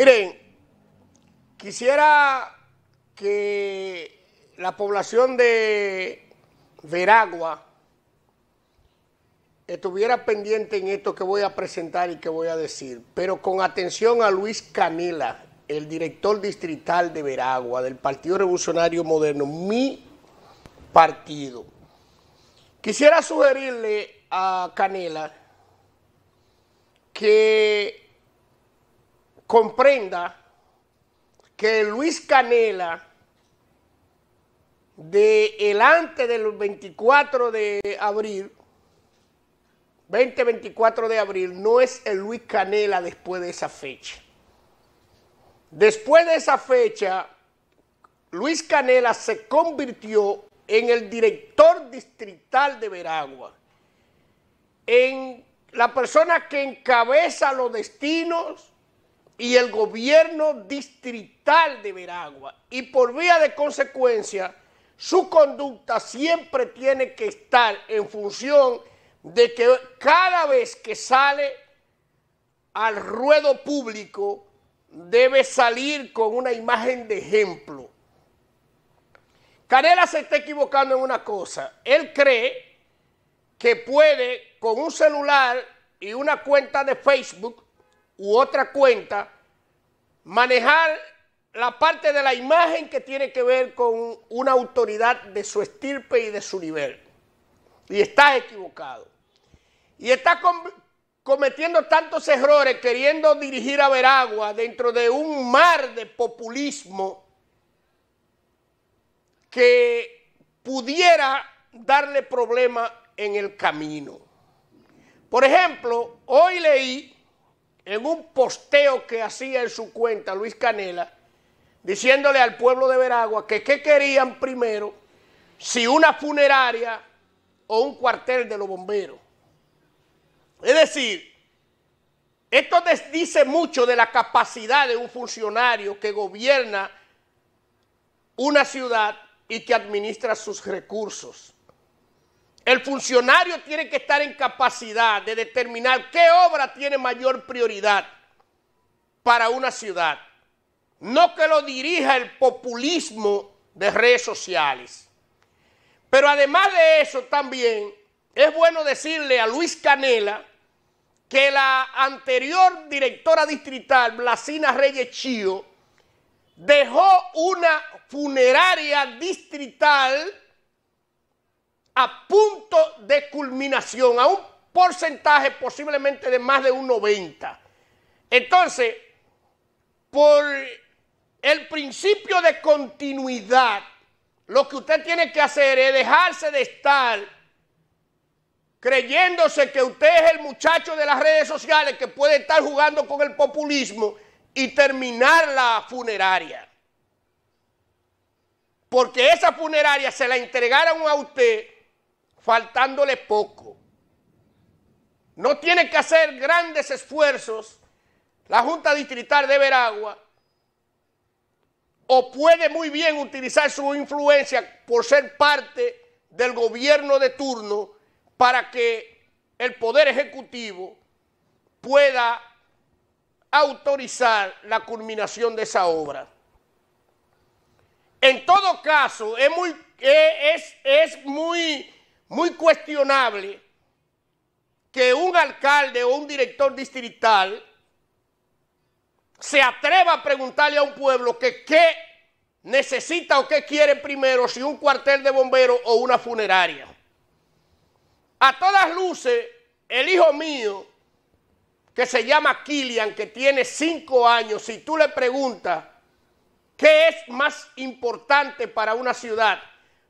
Miren, quisiera que la población de Veragua estuviera pendiente en esto que voy a presentar y que voy a decir, pero con atención a Luis Canela, el director distrital de Veragua, del Partido Revolucionario Moderno, mi partido. Quisiera sugerirle a Canela que comprenda que Luis Canela, de el antes del 24 de abril, 20-24 de abril, no es el Luis Canela después de esa fecha. Después de esa fecha, Luis Canela se convirtió en el director distrital de Veragua, en la persona que encabeza los destinos y el gobierno distrital de Veragua. Y por vía de consecuencia, su conducta siempre tiene que estar en función de que cada vez que sale al ruedo público, debe salir con una imagen de ejemplo. Canela se está equivocando en una cosa. Él cree que puede con un celular y una cuenta de Facebook u otra cuenta manejar la parte de la imagen que tiene que ver con una autoridad de su estirpe y de su nivel. Y está equivocado. Y está cometiendo tantos errores queriendo dirigir a Veragua dentro de un mar de populismo que pudiera darle problema en el camino. Por ejemplo, hoy leí en un posteo que hacía en su cuenta Luis Canela, diciéndole al pueblo de Veragua que qué querían primero, si una funeraria o un cuartel de los bomberos. Es decir, esto dice mucho de la capacidad de un funcionario que gobierna una ciudad y que administra sus recursos. El funcionario tiene que estar en capacidad de determinar qué obra tiene mayor prioridad para una ciudad. No que lo dirija el populismo de redes sociales. Pero además de eso también es bueno decirle a Luis Canela que la anterior directora distrital, Blasina Reyes Chío, dejó una funeraria distrital a punto de culminación, a un porcentaje posiblemente de más de un 90. Entonces, por el principio de continuidad, lo que usted tiene que hacer es dejarse de estar creyéndose que usted es el muchacho de las redes sociales que puede estar jugando con el populismo y terminar la funeraria. Porque esa funeraria se la entregaron a usted faltándole poco. No tiene que hacer grandes esfuerzos la Junta Distrital de Veragua o puede muy bien utilizar su influencia por ser parte del gobierno de turno para que el Poder Ejecutivo pueda autorizar la culminación de esa obra. En todo caso, es muy, es, es muy muy cuestionable que un alcalde o un director distrital se atreva a preguntarle a un pueblo que qué necesita o qué quiere primero, si un cuartel de bomberos o una funeraria. A todas luces, el hijo mío, que se llama Kilian, que tiene cinco años, si tú le preguntas qué es más importante para una ciudad,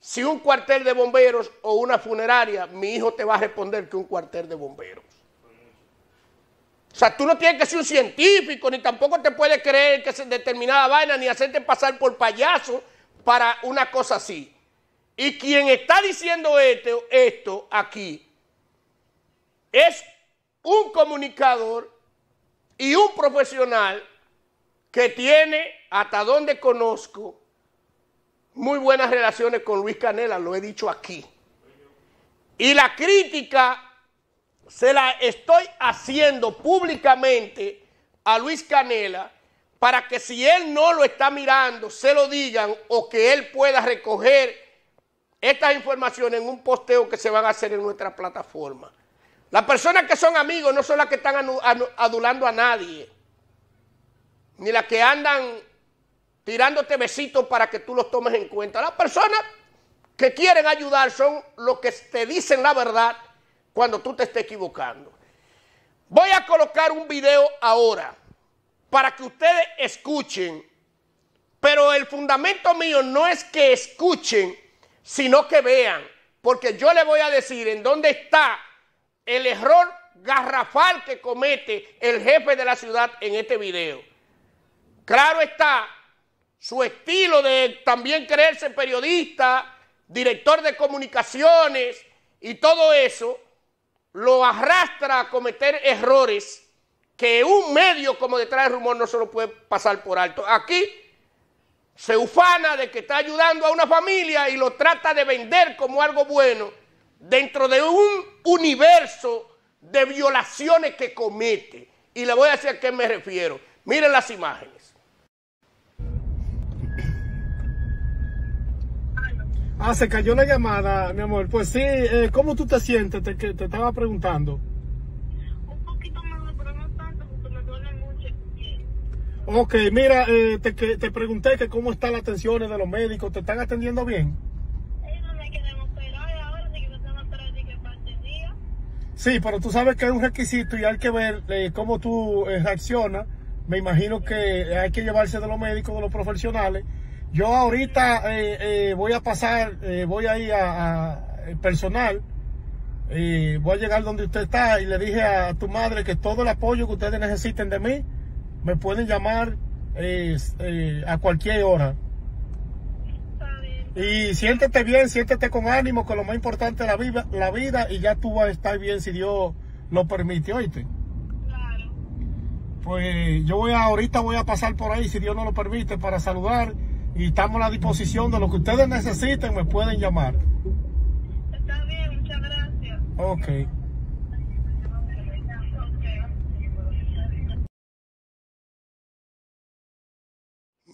si un cuartel de bomberos o una funeraria, mi hijo te va a responder que un cuartel de bomberos. O sea, tú no tienes que ser un científico, ni tampoco te puedes creer que es determinada vaina, ni hacerte pasar por payaso para una cosa así. Y quien está diciendo este, esto, aquí es un comunicador y un profesional que tiene, hasta donde conozco, muy buenas relaciones con Luis Canela, lo he dicho aquí. Y la crítica se la estoy haciendo públicamente a Luis Canela para que si él no lo está mirando, se lo digan o que él pueda recoger estas informaciones en un posteo que se van a hacer en nuestra plataforma. Las personas que son amigos no son las que están adulando a nadie, ni las que andan tirándote besitos para que tú los tomes en cuenta. Las personas que quieren ayudar son los que te dicen la verdad cuando tú te estés equivocando. Voy a colocar un video ahora para que ustedes escuchen, pero el fundamento mío no es que escuchen, sino que vean, porque yo le voy a decir en dónde está el error garrafal que comete el jefe de la ciudad en este video. Claro está su estilo de también creerse periodista, director de comunicaciones y todo eso, lo arrastra a cometer errores que un medio como detrás de rumor no se lo puede pasar por alto. Aquí se ufana de que está ayudando a una familia y lo trata de vender como algo bueno dentro de un universo de violaciones que comete. Y le voy a decir a qué me refiero. Miren las imágenes. Ah, se cayó la llamada, mi amor. Pues sí, eh, ¿cómo tú te sientes? Te, estaba preguntando. Un poquito más, pero no tanto, porque me duele mucho. Ok, mira, eh, te, te pregunté que cómo están las atenciones de los médicos. ¿Te están atendiendo bien? Sí, pero tú sabes que hay un requisito y hay que ver eh, cómo tú eh, reaccionas. Me imagino que hay que llevarse de los médicos, de los profesionales, yo ahorita eh, eh, voy a pasar, eh, voy a ir a, personal, voy a llegar donde usted está y le dije a tu madre que todo el apoyo que ustedes necesiten de mí, me pueden llamar a cualquier hora. Y siéntete bien, siéntete con ánimo, que lo más importante es la vida, la vida y ya tú vas a estar bien si Dios lo permite, oíste. Claro. Pues yo voy ahorita voy a pasar por ahí, si Dios no lo permite, para saludar y estamos a la disposición de lo que ustedes necesiten, me pueden llamar. Está bien, muchas gracias. Ok.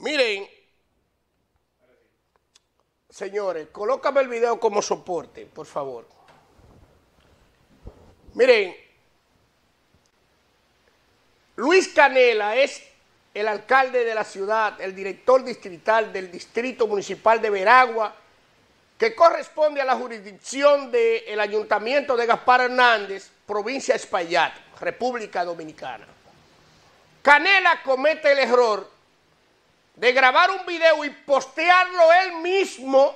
Miren, señores, colócame el video como soporte, por favor. Miren, Luis Canela es el alcalde de la ciudad, el director distrital del Distrito Municipal de Veragua, que corresponde a la jurisdicción del Ayuntamiento de Gaspar Hernández, provincia Espaillat, República Dominicana. Canela comete el error de grabar un video y postearlo él mismo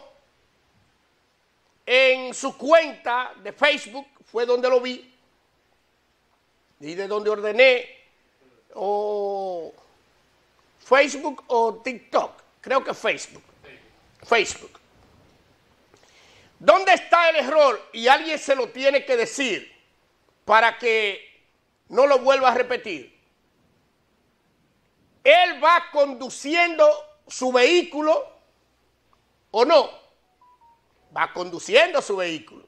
en su cuenta de Facebook, fue donde lo vi, y de donde ordené o... Facebook o TikTok. Creo que Facebook. Facebook. ¿Dónde está el error? Y alguien se lo tiene que decir para que no lo vuelva a repetir. Él va conduciendo su vehículo o no. Va conduciendo su vehículo.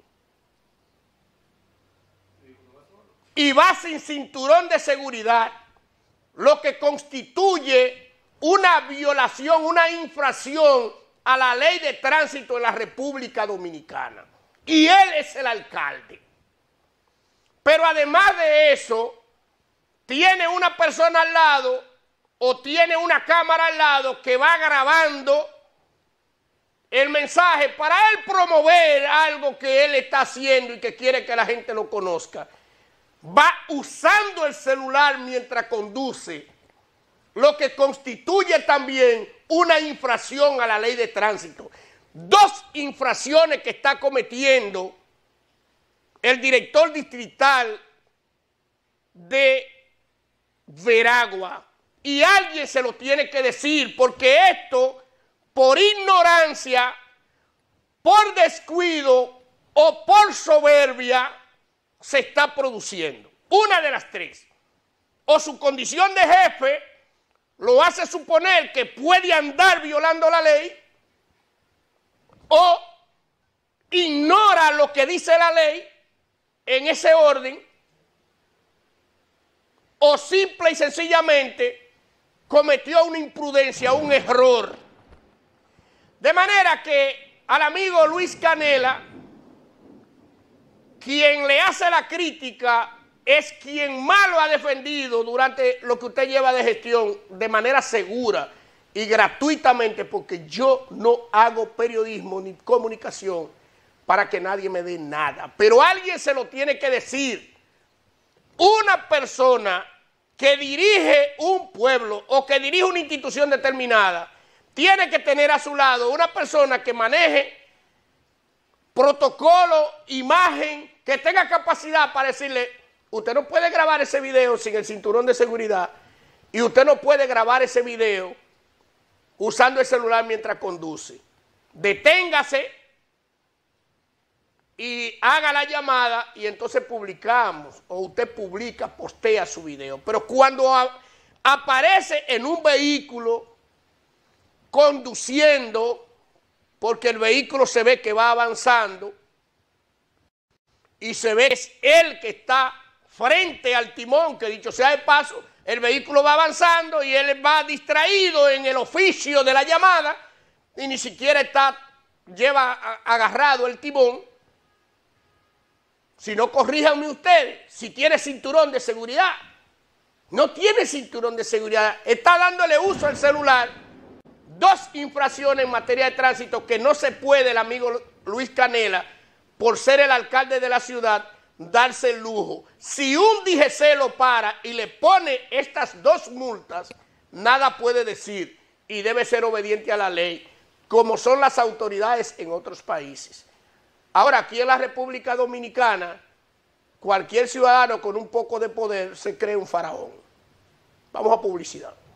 Y va sin cinturón de seguridad, lo que constituye una violación, una infracción a la ley de tránsito en la República Dominicana. Y él es el alcalde. Pero además de eso, tiene una persona al lado o tiene una cámara al lado que va grabando el mensaje para él promover algo que él está haciendo y que quiere que la gente lo conozca. Va usando el celular mientras conduce lo que constituye también una infracción a la ley de tránsito. Dos infracciones que está cometiendo el director distrital de Veragua. Y alguien se lo tiene que decir, porque esto, por ignorancia, por descuido o por soberbia, se está produciendo. Una de las tres. O su condición de jefe hace suponer que puede andar violando la ley o ignora lo que dice la ley en ese orden o simple y sencillamente cometió una imprudencia, un error. De manera que al amigo Luis Canela, quien le hace la crítica es quien más lo ha defendido durante lo que usted lleva de gestión de manera segura y gratuitamente, porque yo no hago periodismo ni comunicación para que nadie me dé nada. Pero alguien se lo tiene que decir. Una persona que dirige un pueblo o que dirige una institución determinada tiene que tener a su lado una persona que maneje protocolo, imagen, que tenga capacidad para decirle, Usted no puede grabar ese video sin el cinturón de seguridad y usted no puede grabar ese video usando el celular mientras conduce. Deténgase y haga la llamada y entonces publicamos o usted publica, postea su video. Pero cuando aparece en un vehículo conduciendo, porque el vehículo se ve que va avanzando y se ve que es él que está frente al timón, que dicho sea de paso, el vehículo va avanzando y él va distraído en el oficio de la llamada y ni siquiera está, lleva agarrado el timón. Si no, corríjanme ustedes, si tiene cinturón de seguridad. No tiene cinturón de seguridad, está dándole uso al celular. Dos infracciones en materia de tránsito que no se puede el amigo Luis Canela, por ser el alcalde de la ciudad, darse el lujo. Si un DGC lo para y le pone estas dos multas, nada puede decir y debe ser obediente a la ley, como son las autoridades en otros países. Ahora, aquí en la República Dominicana, cualquier ciudadano con un poco de poder se cree un faraón. Vamos a publicidad.